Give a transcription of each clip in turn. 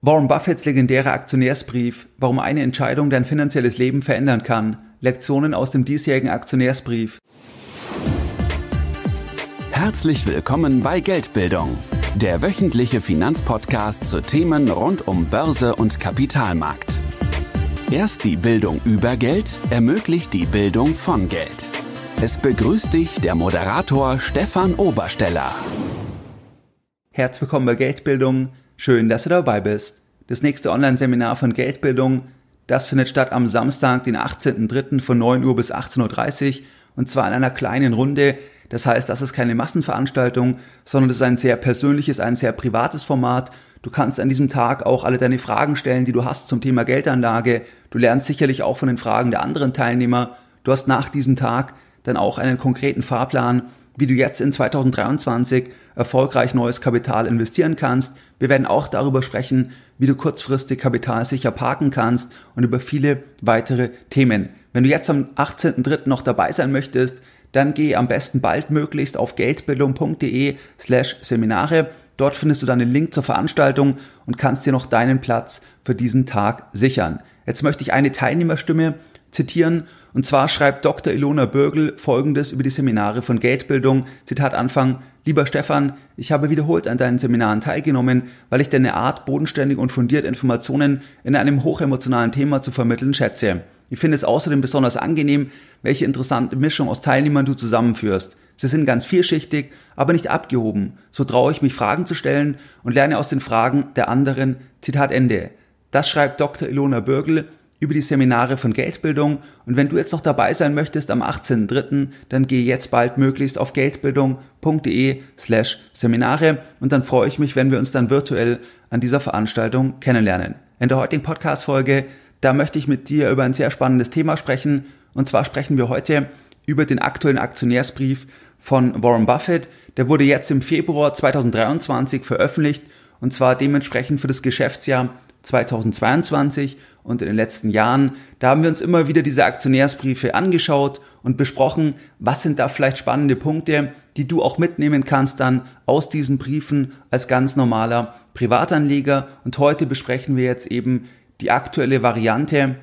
Warum Buffets legendärer Aktionärsbrief, warum eine Entscheidung dein finanzielles Leben verändern kann. Lektionen aus dem diesjährigen Aktionärsbrief. Herzlich willkommen bei Geldbildung, der wöchentliche Finanzpodcast zu Themen rund um Börse und Kapitalmarkt. Erst die Bildung über Geld ermöglicht die Bildung von Geld. Es begrüßt dich der Moderator Stefan Obersteller. Herzlich willkommen bei Geldbildung Schön, dass du dabei bist. Das nächste Online-Seminar von Geldbildung, das findet statt am Samstag, den 18.03. von 9 Uhr bis 18.30 Uhr und zwar in einer kleinen Runde. Das heißt, das ist keine Massenveranstaltung, sondern es ist ein sehr persönliches, ein sehr privates Format. Du kannst an diesem Tag auch alle deine Fragen stellen, die du hast zum Thema Geldanlage. Du lernst sicherlich auch von den Fragen der anderen Teilnehmer. Du hast nach diesem Tag dann auch einen konkreten Fahrplan, wie du jetzt in 2023 erfolgreich neues Kapital investieren kannst. Wir werden auch darüber sprechen, wie du kurzfristig kapitalsicher parken kannst und über viele weitere Themen. Wenn du jetzt am 18.03. noch dabei sein möchtest, dann geh am besten baldmöglichst auf geldbildung.de slash Seminare. Dort findest du dann den Link zur Veranstaltung und kannst dir noch deinen Platz für diesen Tag sichern. Jetzt möchte ich eine Teilnehmerstimme zitieren. Und zwar schreibt Dr. Ilona Bürgel Folgendes über die Seminare von Geldbildung. Zitat Anfang. Lieber Stefan, ich habe wiederholt an deinen Seminaren teilgenommen, weil ich deine Art, bodenständig und fundiert Informationen in einem hochemotionalen Thema zu vermitteln schätze. Ich finde es außerdem besonders angenehm, welche interessante Mischung aus Teilnehmern du zusammenführst. Sie sind ganz vielschichtig, aber nicht abgehoben. So traue ich mich, Fragen zu stellen und lerne aus den Fragen der anderen. Zitat Ende. Das schreibt Dr. Ilona Bürgel über die Seminare von Geldbildung und wenn du jetzt noch dabei sein möchtest am 18.03., dann geh jetzt bald möglichst auf geldbildung.de slash Seminare und dann freue ich mich, wenn wir uns dann virtuell an dieser Veranstaltung kennenlernen. In der heutigen Podcast-Folge, da möchte ich mit dir über ein sehr spannendes Thema sprechen und zwar sprechen wir heute über den aktuellen Aktionärsbrief von Warren Buffett. Der wurde jetzt im Februar 2023 veröffentlicht und zwar dementsprechend für das Geschäftsjahr 2022 und in den letzten Jahren, da haben wir uns immer wieder diese Aktionärsbriefe angeschaut und besprochen, was sind da vielleicht spannende Punkte, die du auch mitnehmen kannst dann aus diesen Briefen als ganz normaler Privatanleger. Und heute besprechen wir jetzt eben die aktuelle Variante,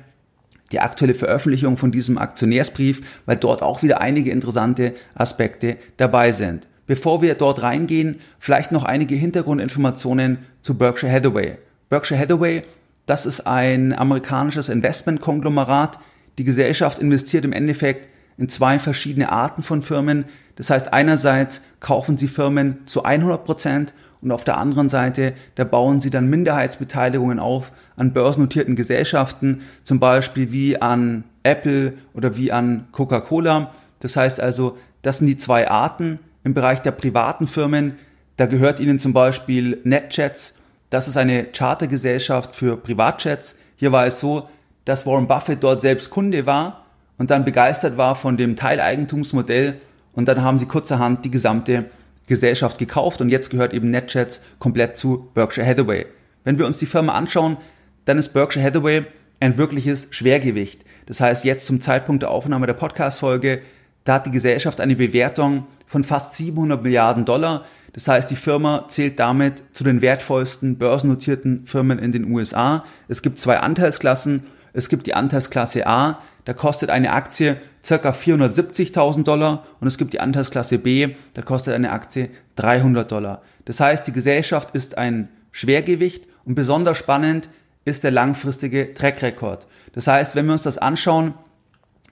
die aktuelle Veröffentlichung von diesem Aktionärsbrief, weil dort auch wieder einige interessante Aspekte dabei sind. Bevor wir dort reingehen, vielleicht noch einige Hintergrundinformationen zu Berkshire Hathaway. Berkshire Hathaway das ist ein amerikanisches Investmentkonglomerat. Die Gesellschaft investiert im Endeffekt in zwei verschiedene Arten von Firmen. Das heißt, einerseits kaufen sie Firmen zu 100 Prozent und auf der anderen Seite, da bauen sie dann Minderheitsbeteiligungen auf an börsennotierten Gesellschaften, zum Beispiel wie an Apple oder wie an Coca-Cola. Das heißt also, das sind die zwei Arten. Im Bereich der privaten Firmen, da gehört ihnen zum Beispiel NetJets das ist eine Chartergesellschaft für Privatjets. Hier war es so, dass Warren Buffett dort selbst Kunde war und dann begeistert war von dem Teileigentumsmodell und dann haben sie kurzerhand die gesamte Gesellschaft gekauft und jetzt gehört eben NetJets komplett zu Berkshire Hathaway. Wenn wir uns die Firma anschauen, dann ist Berkshire Hathaway ein wirkliches Schwergewicht. Das heißt, jetzt zum Zeitpunkt der Aufnahme der Podcast-Folge da hat die Gesellschaft eine Bewertung von fast 700 Milliarden Dollar. Das heißt, die Firma zählt damit zu den wertvollsten börsennotierten Firmen in den USA. Es gibt zwei Anteilsklassen. Es gibt die Anteilsklasse A, da kostet eine Aktie circa 470.000 Dollar und es gibt die Anteilsklasse B, da kostet eine Aktie 300 Dollar. Das heißt, die Gesellschaft ist ein Schwergewicht und besonders spannend ist der langfristige Track Record. Das heißt, wenn wir uns das anschauen,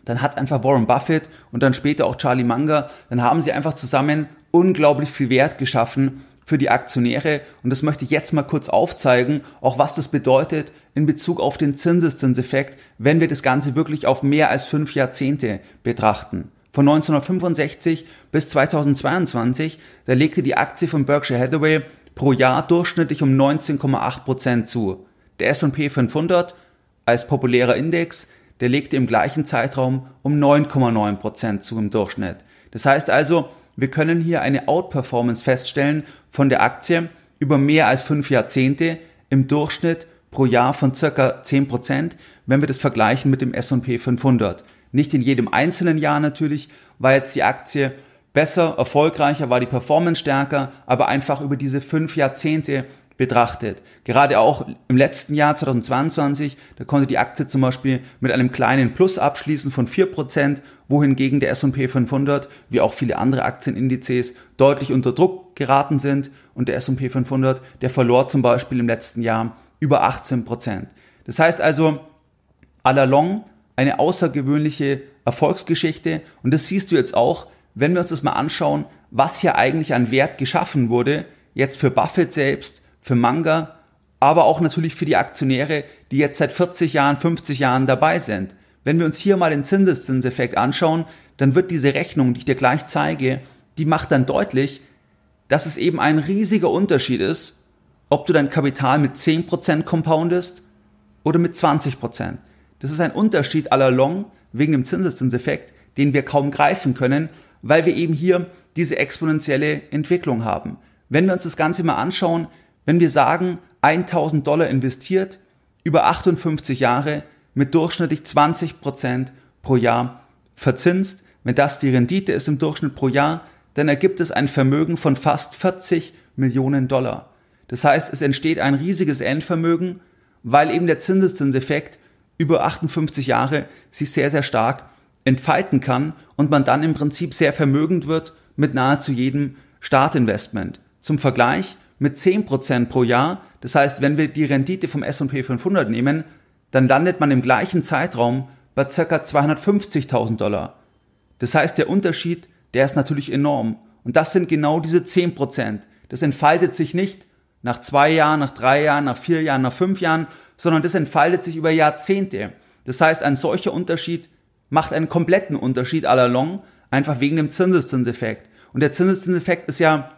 dann hat einfach Warren Buffett und dann später auch Charlie Munger, dann haben sie einfach zusammen unglaublich viel Wert geschaffen für die Aktionäre. Und das möchte ich jetzt mal kurz aufzeigen, auch was das bedeutet in Bezug auf den Zinseszinseffekt, wenn wir das Ganze wirklich auf mehr als fünf Jahrzehnte betrachten. Von 1965 bis 2022, da legte die Aktie von Berkshire Hathaway pro Jahr durchschnittlich um 19,8% Prozent zu. Der S&P 500 als populärer Index, der legte im gleichen Zeitraum um 9,9% zu im Durchschnitt. Das heißt also, wir können hier eine Outperformance feststellen von der Aktie über mehr als fünf Jahrzehnte im Durchschnitt pro Jahr von circa 10%, wenn wir das vergleichen mit dem S&P 500. Nicht in jedem einzelnen Jahr natürlich, weil jetzt die Aktie besser, erfolgreicher war, die Performance stärker, aber einfach über diese fünf Jahrzehnte betrachtet. Gerade auch im letzten Jahr 2022, da konnte die Aktie zum Beispiel mit einem kleinen Plus abschließen von 4%, wohingegen der S&P 500, wie auch viele andere Aktienindizes, deutlich unter Druck geraten sind und der S&P 500, der verlor zum Beispiel im letzten Jahr über 18%. Das heißt also, à la long, eine außergewöhnliche Erfolgsgeschichte und das siehst du jetzt auch, wenn wir uns das mal anschauen, was hier eigentlich an Wert geschaffen wurde, jetzt für Buffett selbst, für Manga, aber auch natürlich für die Aktionäre, die jetzt seit 40 Jahren, 50 Jahren dabei sind. Wenn wir uns hier mal den Zinseszinseffekt anschauen, dann wird diese Rechnung, die ich dir gleich zeige, die macht dann deutlich, dass es eben ein riesiger Unterschied ist, ob du dein Kapital mit 10% compoundest oder mit 20%. Das ist ein Unterschied aller Long wegen dem Zinseszinseffekt, den wir kaum greifen können, weil wir eben hier diese exponentielle Entwicklung haben. Wenn wir uns das Ganze mal anschauen, wenn wir sagen, 1000 Dollar investiert, über 58 Jahre mit durchschnittlich 20% Prozent pro Jahr verzinst, wenn das die Rendite ist im Durchschnitt pro Jahr, dann ergibt es ein Vermögen von fast 40 Millionen Dollar. Das heißt, es entsteht ein riesiges Endvermögen, weil eben der Zinseszinseffekt über 58 Jahre sich sehr, sehr stark entfalten kann und man dann im Prinzip sehr vermögend wird mit nahezu jedem Startinvestment. Zum Vergleich, mit 10% pro Jahr. Das heißt, wenn wir die Rendite vom S&P 500 nehmen, dann landet man im gleichen Zeitraum bei ca. 250.000 Dollar. Das heißt, der Unterschied, der ist natürlich enorm. Und das sind genau diese 10%. Das entfaltet sich nicht nach zwei Jahren, nach drei Jahren, nach vier Jahren, nach fünf Jahren, sondern das entfaltet sich über Jahrzehnte. Das heißt, ein solcher Unterschied macht einen kompletten Unterschied à la long, einfach wegen dem Zinseszinseffekt. Und der Zinseszinseffekt ist ja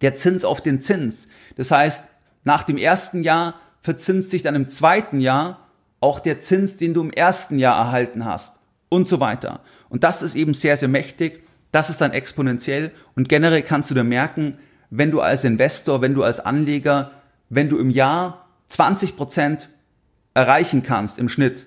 der Zins auf den Zins. Das heißt, nach dem ersten Jahr verzinst sich dann im zweiten Jahr auch der Zins, den du im ersten Jahr erhalten hast und so weiter. Und das ist eben sehr, sehr mächtig. Das ist dann exponentiell und generell kannst du dir merken, wenn du als Investor, wenn du als Anleger, wenn du im Jahr 20 Prozent erreichen kannst im Schnitt,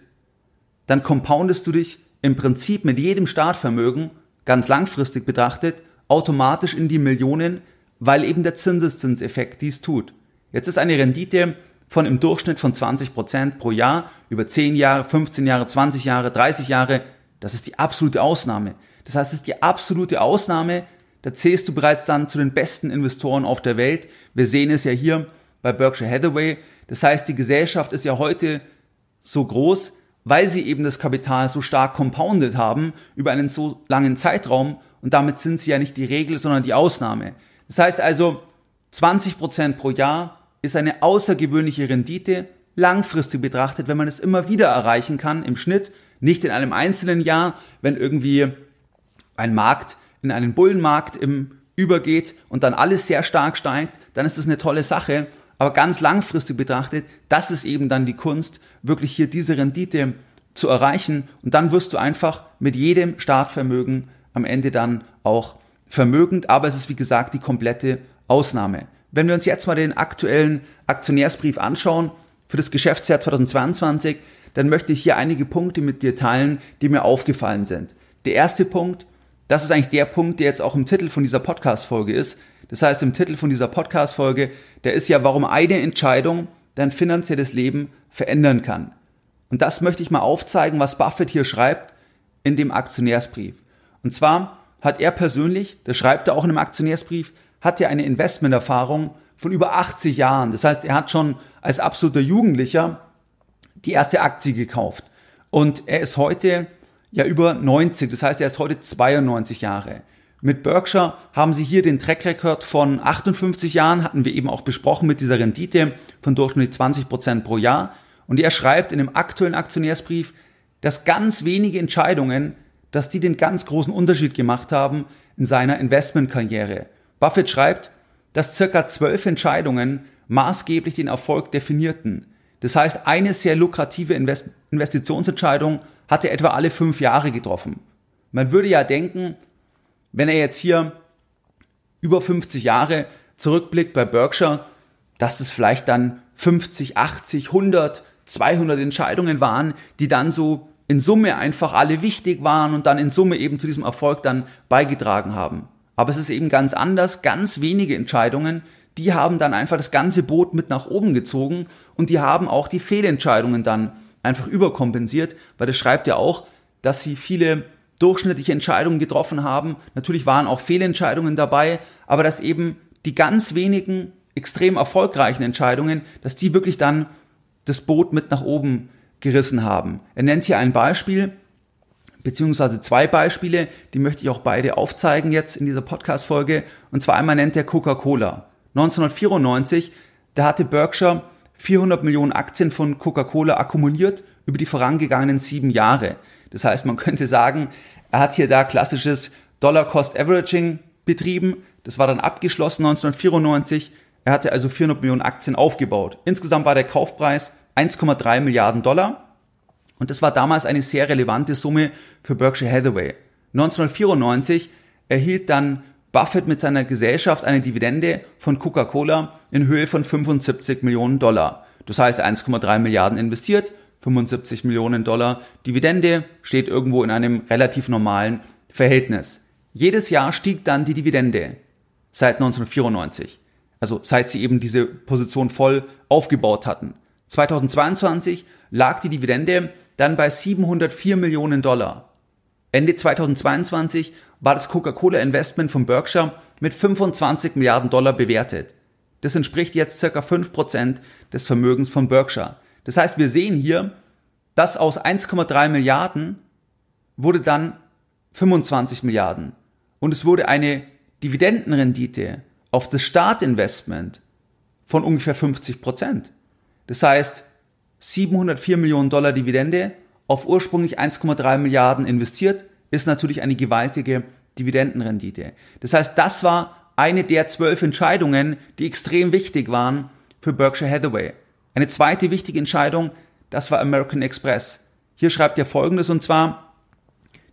dann compoundest du dich im Prinzip mit jedem Startvermögen ganz langfristig betrachtet automatisch in die Millionen, weil eben der Zinseszinseffekt dies tut. Jetzt ist eine Rendite von im Durchschnitt von 20 Prozent pro Jahr über 10 Jahre, 15 Jahre, 20 Jahre, 30 Jahre. Das ist die absolute Ausnahme. Das heißt, es ist die absolute Ausnahme. Da zählst du bereits dann zu den besten Investoren auf der Welt. Wir sehen es ja hier bei Berkshire Hathaway. Das heißt, die Gesellschaft ist ja heute so groß, weil sie eben das Kapital so stark compounded haben über einen so langen Zeitraum. Und damit sind sie ja nicht die Regel, sondern die Ausnahme. Das heißt also, 20% pro Jahr ist eine außergewöhnliche Rendite, langfristig betrachtet, wenn man es immer wieder erreichen kann im Schnitt, nicht in einem einzelnen Jahr, wenn irgendwie ein Markt in einen Bullenmarkt im übergeht und dann alles sehr stark steigt, dann ist das eine tolle Sache. Aber ganz langfristig betrachtet, das ist eben dann die Kunst, wirklich hier diese Rendite zu erreichen. Und dann wirst du einfach mit jedem Startvermögen am Ende dann auch vermögend, aber es ist wie gesagt die komplette Ausnahme. Wenn wir uns jetzt mal den aktuellen Aktionärsbrief anschauen für das Geschäftsjahr 2022, dann möchte ich hier einige Punkte mit dir teilen, die mir aufgefallen sind. Der erste Punkt, das ist eigentlich der Punkt, der jetzt auch im Titel von dieser Podcast-Folge ist. Das heißt, im Titel von dieser Podcast-Folge, der ist ja, warum eine Entscheidung dein finanzielles Leben verändern kann. Und das möchte ich mal aufzeigen, was Buffett hier schreibt in dem Aktionärsbrief. Und zwar, hat er persönlich, das schreibt er auch in einem Aktionärsbrief, hat er eine Investmenterfahrung von über 80 Jahren. Das heißt, er hat schon als absoluter Jugendlicher die erste Aktie gekauft. Und er ist heute ja über 90, das heißt, er ist heute 92 Jahre. Mit Berkshire haben sie hier den Track Record von 58 Jahren, hatten wir eben auch besprochen mit dieser Rendite von durchschnittlich 20 Prozent pro Jahr. Und er schreibt in dem aktuellen Aktionärsbrief, dass ganz wenige Entscheidungen dass die den ganz großen Unterschied gemacht haben in seiner Investmentkarriere. Buffett schreibt, dass circa zwölf Entscheidungen maßgeblich den Erfolg definierten. Das heißt, eine sehr lukrative Invest Investitionsentscheidung hat er etwa alle fünf Jahre getroffen. Man würde ja denken, wenn er jetzt hier über 50 Jahre zurückblickt bei Berkshire, dass es vielleicht dann 50, 80, 100, 200 Entscheidungen waren, die dann so in Summe einfach alle wichtig waren und dann in Summe eben zu diesem Erfolg dann beigetragen haben. Aber es ist eben ganz anders, ganz wenige Entscheidungen, die haben dann einfach das ganze Boot mit nach oben gezogen und die haben auch die Fehlentscheidungen dann einfach überkompensiert, weil das schreibt ja auch, dass sie viele durchschnittliche Entscheidungen getroffen haben. Natürlich waren auch Fehlentscheidungen dabei, aber dass eben die ganz wenigen extrem erfolgreichen Entscheidungen, dass die wirklich dann das Boot mit nach oben gerissen haben. Er nennt hier ein Beispiel, beziehungsweise zwei Beispiele, die möchte ich auch beide aufzeigen jetzt in dieser Podcast-Folge. Und zwar einmal nennt er Coca-Cola. 1994, da hatte Berkshire 400 Millionen Aktien von Coca-Cola akkumuliert über die vorangegangenen sieben Jahre. Das heißt, man könnte sagen, er hat hier da klassisches Dollar-Cost-Averaging betrieben. Das war dann abgeschlossen 1994. Er hatte also 400 Millionen Aktien aufgebaut. Insgesamt war der Kaufpreis 1,3 Milliarden Dollar. Und das war damals eine sehr relevante Summe für Berkshire Hathaway. 1994 erhielt dann Buffett mit seiner Gesellschaft eine Dividende von Coca-Cola in Höhe von 75 Millionen Dollar. Das heißt 1,3 Milliarden investiert, 75 Millionen Dollar Dividende steht irgendwo in einem relativ normalen Verhältnis. Jedes Jahr stieg dann die Dividende seit 1994. Also seit sie eben diese Position voll aufgebaut hatten. 2022 lag die Dividende dann bei 704 Millionen Dollar. Ende 2022 war das Coca-Cola-Investment von Berkshire mit 25 Milliarden Dollar bewertet. Das entspricht jetzt circa 5% des Vermögens von Berkshire. Das heißt, wir sehen hier, dass aus 1,3 Milliarden wurde dann 25 Milliarden. Und es wurde eine Dividendenrendite auf das Startinvestment von ungefähr 50 Prozent. Das heißt, 704 Millionen Dollar Dividende auf ursprünglich 1,3 Milliarden investiert, ist natürlich eine gewaltige Dividendenrendite. Das heißt, das war eine der zwölf Entscheidungen, die extrem wichtig waren für Berkshire Hathaway. Eine zweite wichtige Entscheidung, das war American Express. Hier schreibt er folgendes und zwar,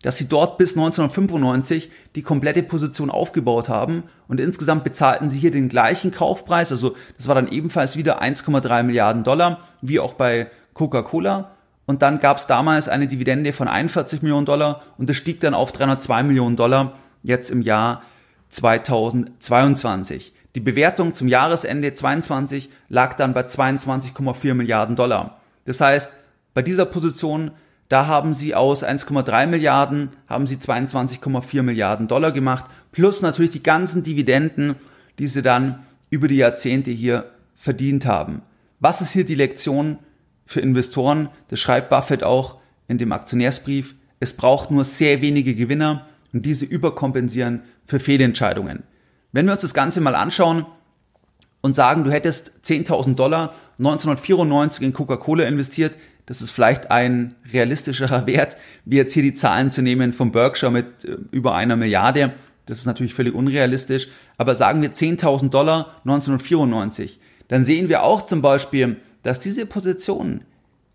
dass sie dort bis 1995 die komplette Position aufgebaut haben und insgesamt bezahlten sie hier den gleichen Kaufpreis, also das war dann ebenfalls wieder 1,3 Milliarden Dollar, wie auch bei Coca-Cola. Und dann gab es damals eine Dividende von 41 Millionen Dollar und das stieg dann auf 302 Millionen Dollar jetzt im Jahr 2022. Die Bewertung zum Jahresende 22 lag dann bei 22,4 Milliarden Dollar. Das heißt, bei dieser Position da haben sie aus 1,3 Milliarden, haben sie 22,4 Milliarden Dollar gemacht, plus natürlich die ganzen Dividenden, die sie dann über die Jahrzehnte hier verdient haben. Was ist hier die Lektion für Investoren? Das schreibt Buffett auch in dem Aktionärsbrief. Es braucht nur sehr wenige Gewinner und diese überkompensieren für Fehlentscheidungen. Wenn wir uns das Ganze mal anschauen und sagen, du hättest 10.000 Dollar 1994 in Coca-Cola investiert, das ist vielleicht ein realistischerer Wert, wie jetzt hier die Zahlen zu nehmen von Berkshire mit äh, über einer Milliarde. Das ist natürlich völlig unrealistisch. Aber sagen wir 10.000 Dollar 1994, dann sehen wir auch zum Beispiel, dass diese Position,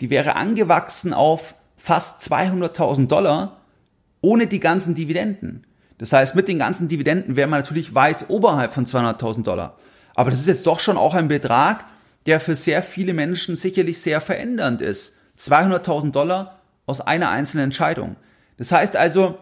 die wäre angewachsen auf fast 200.000 Dollar ohne die ganzen Dividenden. Das heißt, mit den ganzen Dividenden wäre man natürlich weit oberhalb von 200.000 Dollar. Aber das ist jetzt doch schon auch ein Betrag, der für sehr viele Menschen sicherlich sehr verändernd ist. 200.000 Dollar aus einer einzelnen Entscheidung. Das heißt also,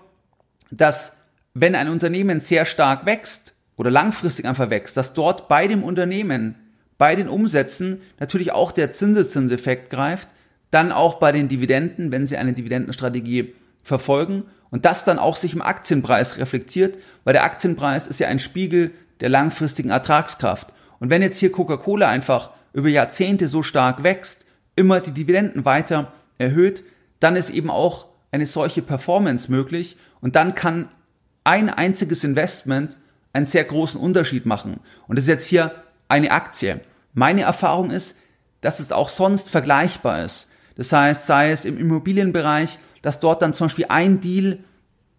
dass wenn ein Unternehmen sehr stark wächst oder langfristig einfach wächst, dass dort bei dem Unternehmen, bei den Umsätzen natürlich auch der Zinseszinseffekt greift, dann auch bei den Dividenden, wenn sie eine Dividendenstrategie verfolgen und das dann auch sich im Aktienpreis reflektiert, weil der Aktienpreis ist ja ein Spiegel der langfristigen Ertragskraft. Und wenn jetzt hier Coca-Cola einfach über Jahrzehnte so stark wächst, immer die Dividenden weiter erhöht, dann ist eben auch eine solche Performance möglich und dann kann ein einziges Investment einen sehr großen Unterschied machen. Und das ist jetzt hier eine Aktie. Meine Erfahrung ist, dass es auch sonst vergleichbar ist. Das heißt, sei es im Immobilienbereich, dass dort dann zum Beispiel ein Deal,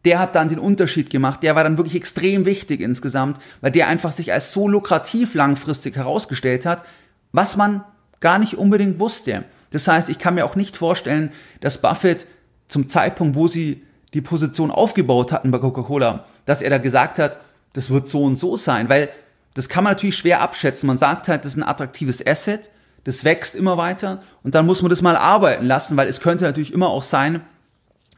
der hat dann den Unterschied gemacht, der war dann wirklich extrem wichtig insgesamt, weil der einfach sich als so lukrativ langfristig herausgestellt hat, was man gar nicht unbedingt wusste. Das heißt, ich kann mir auch nicht vorstellen, dass Buffett zum Zeitpunkt, wo sie die Position aufgebaut hatten bei Coca-Cola, dass er da gesagt hat, das wird so und so sein, weil das kann man natürlich schwer abschätzen. Man sagt halt, das ist ein attraktives Asset, das wächst immer weiter und dann muss man das mal arbeiten lassen, weil es könnte natürlich immer auch sein,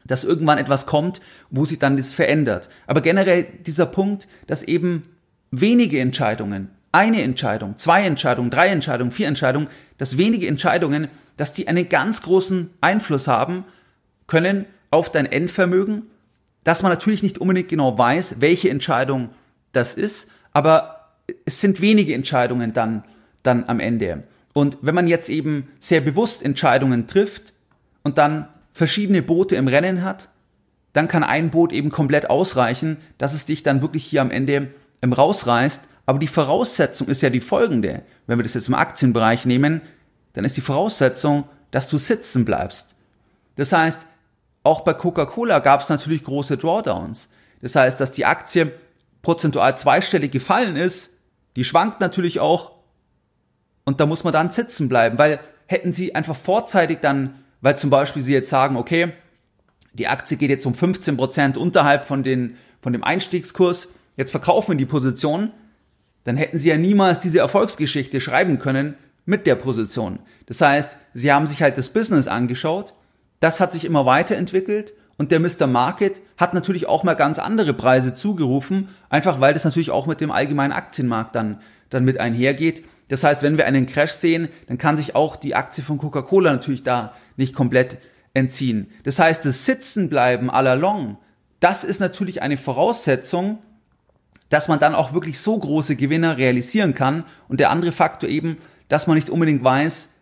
dass irgendwann etwas kommt, wo sich dann das verändert. Aber generell dieser Punkt, dass eben wenige Entscheidungen eine Entscheidung, zwei Entscheidungen, drei Entscheidungen, vier Entscheidungen, dass wenige Entscheidungen, dass die einen ganz großen Einfluss haben können auf dein Endvermögen, dass man natürlich nicht unbedingt genau weiß, welche Entscheidung das ist, aber es sind wenige Entscheidungen dann, dann am Ende. Und wenn man jetzt eben sehr bewusst Entscheidungen trifft und dann verschiedene Boote im Rennen hat, dann kann ein Boot eben komplett ausreichen, dass es dich dann wirklich hier am Ende ähm, rausreißt aber die Voraussetzung ist ja die folgende. Wenn wir das jetzt im Aktienbereich nehmen, dann ist die Voraussetzung, dass du sitzen bleibst. Das heißt, auch bei Coca-Cola gab es natürlich große Drawdowns. Das heißt, dass die Aktie prozentual zweistellig gefallen ist, die schwankt natürlich auch und da muss man dann sitzen bleiben, weil hätten sie einfach vorzeitig dann, weil zum Beispiel sie jetzt sagen, okay, die Aktie geht jetzt um 15% Prozent unterhalb von, den, von dem Einstiegskurs, jetzt verkaufen wir die Position, dann hätten sie ja niemals diese Erfolgsgeschichte schreiben können mit der Position. Das heißt, sie haben sich halt das Business angeschaut, das hat sich immer weiterentwickelt und der Mr. Market hat natürlich auch mal ganz andere Preise zugerufen, einfach weil das natürlich auch mit dem allgemeinen Aktienmarkt dann, dann mit einhergeht. Das heißt, wenn wir einen Crash sehen, dann kann sich auch die Aktie von Coca-Cola natürlich da nicht komplett entziehen. Das heißt, das Sitzenbleiben à la long, das ist natürlich eine Voraussetzung, dass man dann auch wirklich so große Gewinner realisieren kann. Und der andere Faktor eben, dass man nicht unbedingt weiß,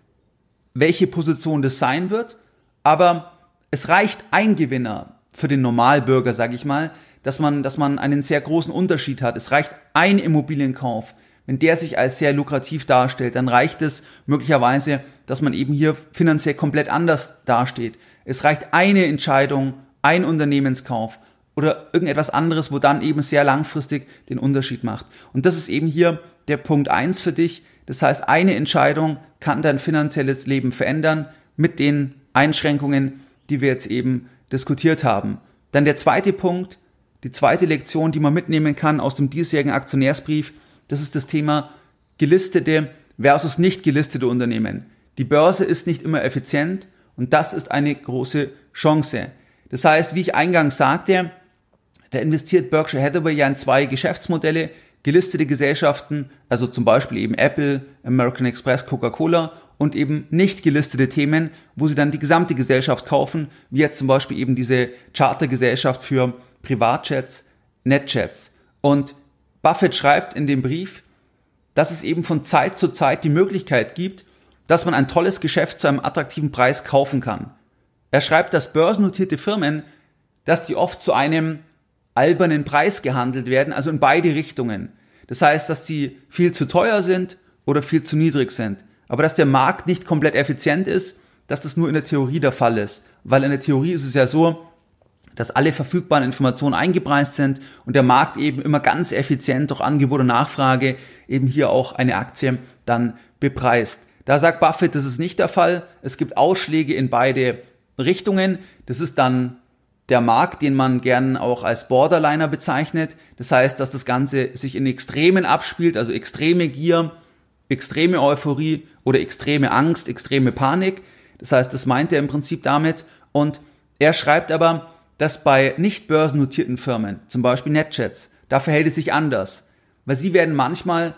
welche Position das sein wird. Aber es reicht ein Gewinner für den Normalbürger, sage ich mal, dass man, dass man einen sehr großen Unterschied hat. Es reicht ein Immobilienkauf. Wenn der sich als sehr lukrativ darstellt, dann reicht es möglicherweise, dass man eben hier finanziell komplett anders dasteht. Es reicht eine Entscheidung, ein Unternehmenskauf oder irgendetwas anderes, wo dann eben sehr langfristig den Unterschied macht. Und das ist eben hier der Punkt eins für dich. Das heißt, eine Entscheidung kann dein finanzielles Leben verändern mit den Einschränkungen, die wir jetzt eben diskutiert haben. Dann der zweite Punkt, die zweite Lektion, die man mitnehmen kann aus dem diesjährigen Aktionärsbrief, das ist das Thema gelistete versus nicht gelistete Unternehmen. Die Börse ist nicht immer effizient und das ist eine große Chance. Das heißt, wie ich eingangs sagte, da investiert Berkshire Hathaway ja in zwei Geschäftsmodelle, gelistete Gesellschaften, also zum Beispiel eben Apple, American Express, Coca-Cola und eben nicht gelistete Themen, wo sie dann die gesamte Gesellschaft kaufen, wie jetzt zum Beispiel eben diese Chartergesellschaft für Privatjets, Netjets. Und Buffett schreibt in dem Brief, dass es eben von Zeit zu Zeit die Möglichkeit gibt, dass man ein tolles Geschäft zu einem attraktiven Preis kaufen kann. Er schreibt, dass börsennotierte Firmen, dass die oft zu einem albernen Preis gehandelt werden, also in beide Richtungen. Das heißt, dass die viel zu teuer sind oder viel zu niedrig sind. Aber dass der Markt nicht komplett effizient ist, dass das nur in der Theorie der Fall ist. Weil in der Theorie ist es ja so, dass alle verfügbaren Informationen eingepreist sind und der Markt eben immer ganz effizient durch Angebot und Nachfrage eben hier auch eine Aktie dann bepreist. Da sagt Buffett, das ist nicht der Fall. Es gibt Ausschläge in beide Richtungen. Das ist dann der Markt, den man gern auch als Borderliner bezeichnet. Das heißt, dass das Ganze sich in Extremen abspielt, also extreme Gier, extreme Euphorie oder extreme Angst, extreme Panik. Das heißt, das meint er im Prinzip damit. Und er schreibt aber, dass bei nicht börsennotierten Firmen, zum Beispiel NetJets, da verhält es sich anders. Weil sie werden manchmal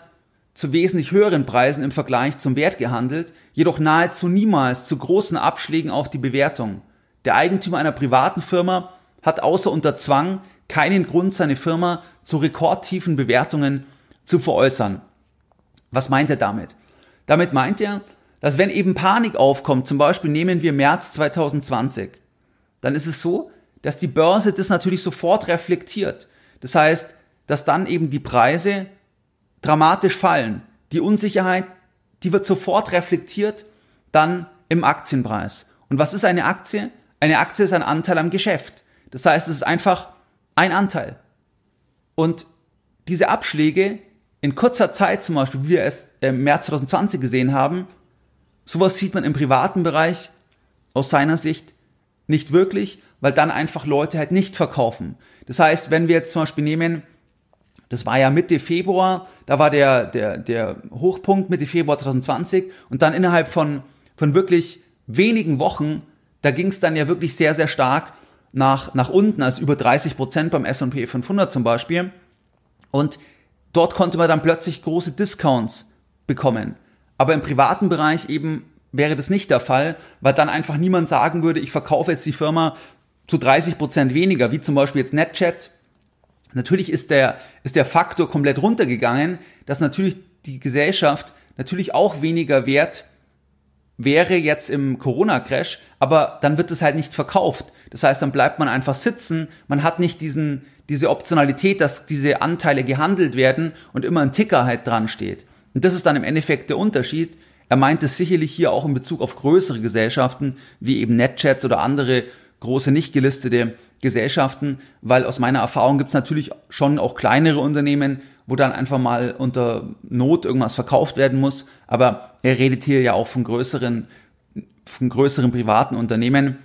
zu wesentlich höheren Preisen im Vergleich zum Wert gehandelt, jedoch nahezu niemals zu großen Abschlägen auf die Bewertung. Der Eigentümer einer privaten Firma hat außer unter Zwang keinen Grund, seine Firma zu rekordtiefen Bewertungen zu veräußern. Was meint er damit? Damit meint er, dass wenn eben Panik aufkommt, zum Beispiel nehmen wir März 2020, dann ist es so, dass die Börse das natürlich sofort reflektiert. Das heißt, dass dann eben die Preise dramatisch fallen. Die Unsicherheit, die wird sofort reflektiert, dann im Aktienpreis. Und was ist eine Aktie? Eine Aktie ist ein Anteil am Geschäft. Das heißt, es ist einfach ein Anteil. Und diese Abschläge in kurzer Zeit, zum Beispiel, wie wir es äh, im März 2020 gesehen haben, sowas sieht man im privaten Bereich aus seiner Sicht nicht wirklich, weil dann einfach Leute halt nicht verkaufen. Das heißt, wenn wir jetzt zum Beispiel nehmen, das war ja Mitte Februar, da war der, der, der Hochpunkt Mitte Februar 2020 und dann innerhalb von, von wirklich wenigen Wochen da ging es dann ja wirklich sehr, sehr stark nach, nach unten, also über 30 Prozent beim S&P 500 zum Beispiel. Und dort konnte man dann plötzlich große Discounts bekommen. Aber im privaten Bereich eben wäre das nicht der Fall, weil dann einfach niemand sagen würde, ich verkaufe jetzt die Firma zu 30 Prozent weniger, wie zum Beispiel jetzt NetChat. Natürlich ist der, ist der Faktor komplett runtergegangen, dass natürlich die Gesellschaft natürlich auch weniger wert wäre jetzt im Corona-Crash, aber dann wird es halt nicht verkauft. Das heißt, dann bleibt man einfach sitzen, man hat nicht diesen, diese Optionalität, dass diese Anteile gehandelt werden und immer ein Ticker halt dran steht. Und das ist dann im Endeffekt der Unterschied. Er meint es sicherlich hier auch in Bezug auf größere Gesellschaften, wie eben NetChats oder andere große nicht gelistete Gesellschaften, weil aus meiner Erfahrung gibt es natürlich schon auch kleinere Unternehmen, wo dann einfach mal unter Not irgendwas verkauft werden muss. Aber er redet hier ja auch von größeren, von größeren privaten Unternehmen.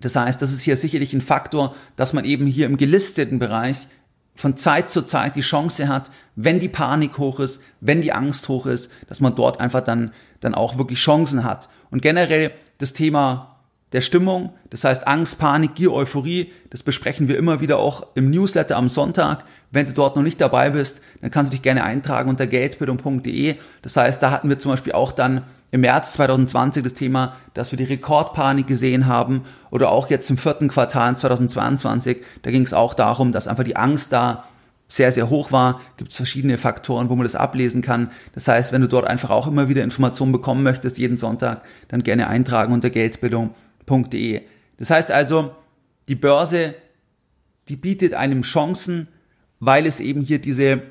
Das heißt, das ist hier sicherlich ein Faktor, dass man eben hier im gelisteten Bereich von Zeit zu Zeit die Chance hat, wenn die Panik hoch ist, wenn die Angst hoch ist, dass man dort einfach dann, dann auch wirklich Chancen hat. Und generell das Thema der Stimmung, das heißt Angst, Panik, Gier, Euphorie, das besprechen wir immer wieder auch im Newsletter am Sonntag. Wenn du dort noch nicht dabei bist, dann kannst du dich gerne eintragen unter geldbildung.de. Das heißt, da hatten wir zum Beispiel auch dann im März 2020 das Thema, dass wir die Rekordpanik gesehen haben oder auch jetzt im vierten Quartal 2022, da ging es auch darum, dass einfach die Angst da sehr, sehr hoch war. Gibt es verschiedene Faktoren, wo man das ablesen kann. Das heißt, wenn du dort einfach auch immer wieder Informationen bekommen möchtest, jeden Sonntag, dann gerne eintragen unter geldbildung.de. Das heißt also, die Börse, die bietet einem Chancen, weil es eben hier diese,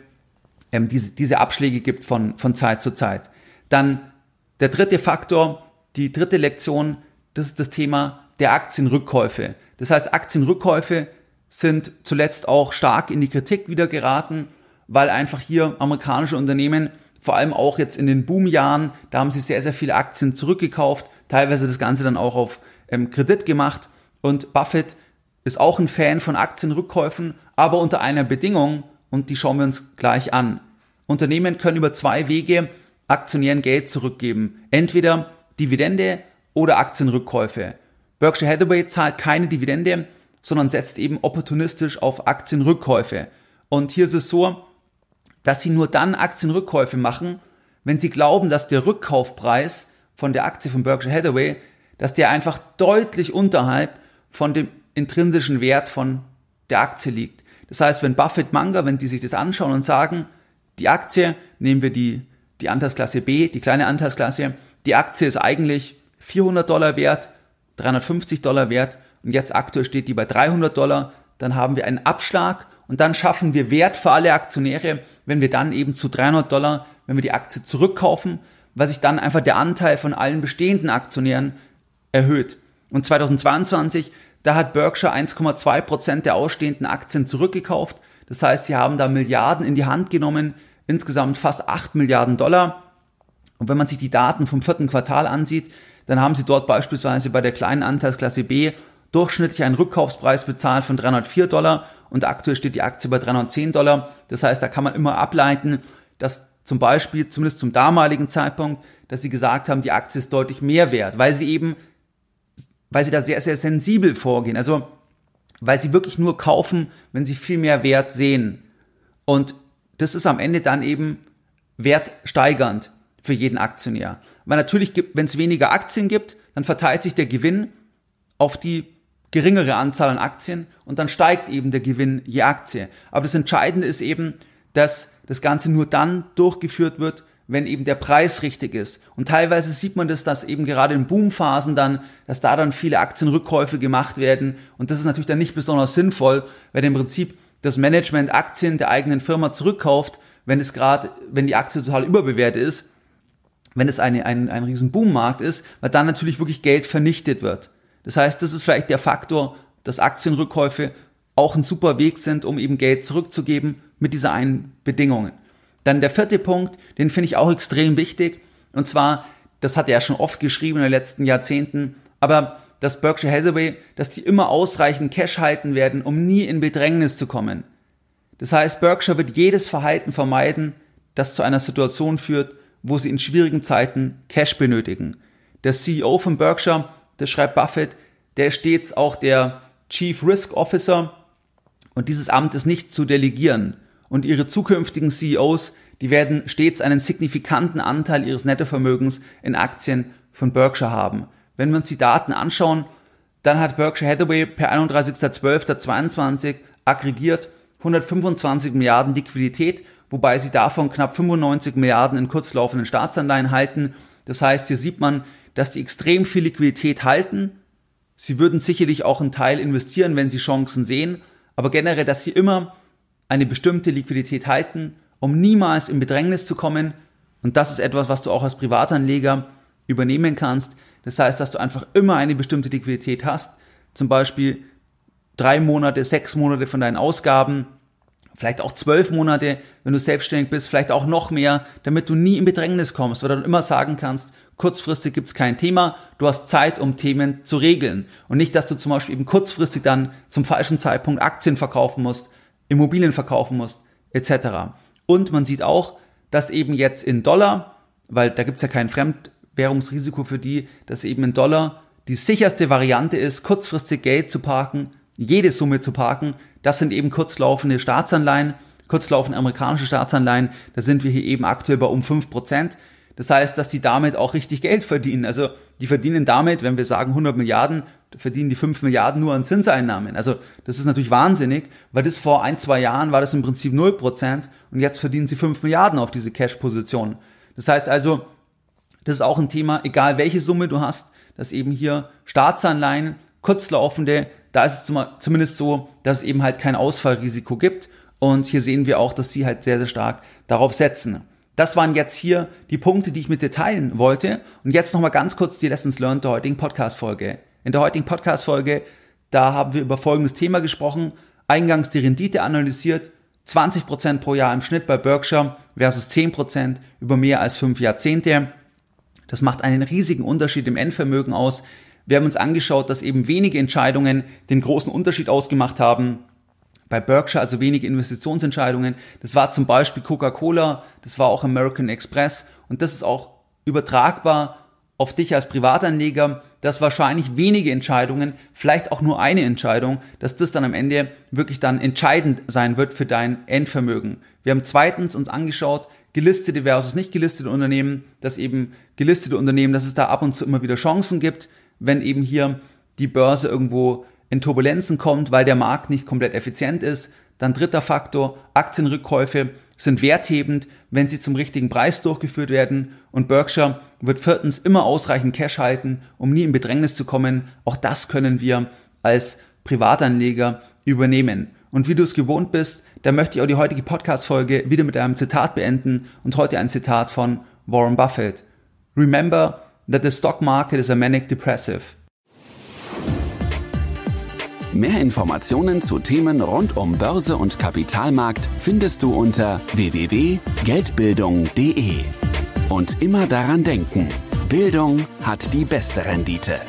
ähm, diese, diese Abschläge gibt von, von Zeit zu Zeit. Dann der dritte Faktor, die dritte Lektion, das ist das Thema der Aktienrückkäufe. Das heißt, Aktienrückkäufe sind zuletzt auch stark in die Kritik wieder geraten, weil einfach hier amerikanische Unternehmen, vor allem auch jetzt in den Boomjahren, da haben sie sehr, sehr viele Aktien zurückgekauft, teilweise das Ganze dann auch auf ähm, Kredit gemacht. Und Buffett ist auch ein Fan von Aktienrückkäufen, aber unter einer Bedingung und die schauen wir uns gleich an. Unternehmen können über zwei Wege Aktionären Geld zurückgeben. Entweder Dividende oder Aktienrückkäufe. Berkshire Hathaway zahlt keine Dividende, sondern setzt eben opportunistisch auf Aktienrückkäufe. Und hier ist es so, dass sie nur dann Aktienrückkäufe machen, wenn sie glauben, dass der Rückkaufpreis von der Aktie von Berkshire Hathaway, dass der einfach deutlich unterhalb von dem intrinsischen Wert von der Aktie liegt. Das heißt, wenn Buffett Manga, wenn die sich das anschauen und sagen, die Aktie, nehmen wir die, die Anteilsklasse B, die kleine Anteilsklasse, die Aktie ist eigentlich 400 Dollar wert, 350 Dollar wert und jetzt aktuell steht die bei 300 Dollar, dann haben wir einen Abschlag und dann schaffen wir Wert für alle Aktionäre, wenn wir dann eben zu 300 Dollar, wenn wir die Aktie zurückkaufen, weil sich dann einfach der Anteil von allen bestehenden Aktionären erhöht. Und 2022, da hat Berkshire 1,2 Prozent der ausstehenden Aktien zurückgekauft. Das heißt, sie haben da Milliarden in die Hand genommen, insgesamt fast 8 Milliarden Dollar. Und wenn man sich die Daten vom vierten Quartal ansieht, dann haben sie dort beispielsweise bei der kleinen Anteilsklasse B durchschnittlich einen Rückkaufspreis bezahlt von 304 Dollar und aktuell steht die Aktie bei 310 Dollar. Das heißt, da kann man immer ableiten, dass zum Beispiel, zumindest zum damaligen Zeitpunkt, dass sie gesagt haben, die Aktie ist deutlich mehr wert, weil sie eben weil sie da sehr, sehr sensibel vorgehen. Also, weil sie wirklich nur kaufen, wenn sie viel mehr Wert sehen. Und das ist am Ende dann eben wertsteigernd für jeden Aktionär. Weil natürlich gibt, wenn es weniger Aktien gibt, dann verteilt sich der Gewinn auf die geringere Anzahl an Aktien und dann steigt eben der Gewinn je Aktie. Aber das Entscheidende ist eben, dass das Ganze nur dann durchgeführt wird, wenn eben der Preis richtig ist. Und teilweise sieht man das, dass eben gerade in Boomphasen dann, dass da dann viele Aktienrückkäufe gemacht werden. Und das ist natürlich dann nicht besonders sinnvoll, wenn im Prinzip das Management Aktien der eigenen Firma zurückkauft, wenn es gerade, wenn die Aktie total überbewertet ist, wenn es eine, ein, ein riesen Boommarkt ist, weil dann natürlich wirklich Geld vernichtet wird. Das heißt, das ist vielleicht der Faktor, dass Aktienrückkäufe auch ein super Weg sind, um eben Geld zurückzugeben mit dieser einen Bedingungen. Dann der vierte Punkt, den finde ich auch extrem wichtig. Und zwar, das hat er ja schon oft geschrieben in den letzten Jahrzehnten, aber dass Berkshire Hathaway, dass die immer ausreichend Cash halten werden, um nie in Bedrängnis zu kommen. Das heißt, Berkshire wird jedes Verhalten vermeiden, das zu einer Situation führt, wo sie in schwierigen Zeiten Cash benötigen. Der CEO von Berkshire, das schreibt Buffett, der ist stets auch der Chief Risk Officer und dieses Amt ist nicht zu delegieren und ihre zukünftigen CEOs, die werden stets einen signifikanten Anteil ihres Nettovermögens in Aktien von Berkshire haben. Wenn wir uns die Daten anschauen, dann hat Berkshire Hathaway per 31.12.22 aggregiert 125 Milliarden Liquidität, wobei sie davon knapp 95 Milliarden in kurzlaufenden Staatsanleihen halten. Das heißt, hier sieht man, dass die extrem viel Liquidität halten. Sie würden sicherlich auch einen Teil investieren, wenn sie Chancen sehen, aber generell, dass sie immer eine bestimmte Liquidität halten, um niemals in Bedrängnis zu kommen. Und das ist etwas, was du auch als Privatanleger übernehmen kannst. Das heißt, dass du einfach immer eine bestimmte Liquidität hast. Zum Beispiel drei Monate, sechs Monate von deinen Ausgaben, vielleicht auch zwölf Monate, wenn du selbstständig bist, vielleicht auch noch mehr, damit du nie in Bedrängnis kommst, weil du dann immer sagen kannst, kurzfristig gibt es kein Thema, du hast Zeit, um Themen zu regeln. Und nicht, dass du zum Beispiel eben kurzfristig dann zum falschen Zeitpunkt Aktien verkaufen musst Immobilien verkaufen musst, etc. Und man sieht auch, dass eben jetzt in Dollar, weil da gibt's ja kein Fremdwährungsrisiko für die, dass eben in Dollar die sicherste Variante ist, kurzfristig Geld zu parken, jede Summe zu parken. Das sind eben kurzlaufende Staatsanleihen, kurzlaufende amerikanische Staatsanleihen. Da sind wir hier eben aktuell bei um 5%. Das heißt, dass die damit auch richtig Geld verdienen. Also die verdienen damit, wenn wir sagen 100 Milliarden, verdienen die 5 Milliarden nur an Zinseinnahmen. Also das ist natürlich wahnsinnig, weil das vor ein, zwei Jahren war das im Prinzip 0% und jetzt verdienen sie 5 Milliarden auf diese Cash-Position. Das heißt also, das ist auch ein Thema, egal welche Summe du hast, dass eben hier Staatsanleihen, kurzlaufende, da ist es zumindest so, dass es eben halt kein Ausfallrisiko gibt. Und hier sehen wir auch, dass sie halt sehr, sehr stark darauf setzen. Das waren jetzt hier die Punkte, die ich mit dir teilen wollte. Und jetzt nochmal ganz kurz die Lessons Learned der heutigen Podcast-Folge. In der heutigen Podcast-Folge, da haben wir über folgendes Thema gesprochen. Eingangs die Rendite analysiert, 20% pro Jahr im Schnitt bei Berkshire versus 10% über mehr als fünf Jahrzehnte. Das macht einen riesigen Unterschied im Endvermögen aus. Wir haben uns angeschaut, dass eben wenige Entscheidungen den großen Unterschied ausgemacht haben bei Berkshire, also wenige Investitionsentscheidungen. Das war zum Beispiel Coca-Cola, das war auch American Express und das ist auch übertragbar auf dich als Privatanleger, dass wahrscheinlich wenige Entscheidungen, vielleicht auch nur eine Entscheidung, dass das dann am Ende wirklich dann entscheidend sein wird für dein Endvermögen. Wir haben zweitens uns angeschaut, gelistete versus nicht gelistete Unternehmen, dass eben gelistete Unternehmen, dass es da ab und zu immer wieder Chancen gibt, wenn eben hier die Börse irgendwo in Turbulenzen kommt, weil der Markt nicht komplett effizient ist. Dann dritter Faktor, Aktienrückkäufe sind werthebend, wenn sie zum richtigen Preis durchgeführt werden. Und Berkshire wird viertens immer ausreichend Cash halten, um nie in Bedrängnis zu kommen. Auch das können wir als Privatanleger übernehmen. Und wie du es gewohnt bist, da möchte ich auch die heutige Podcast-Folge wieder mit einem Zitat beenden und heute ein Zitat von Warren Buffett. Remember that the stock market is a manic depressive. Mehr Informationen zu Themen rund um Börse und Kapitalmarkt findest du unter www.geldbildung.de. Und immer daran denken, Bildung hat die beste Rendite.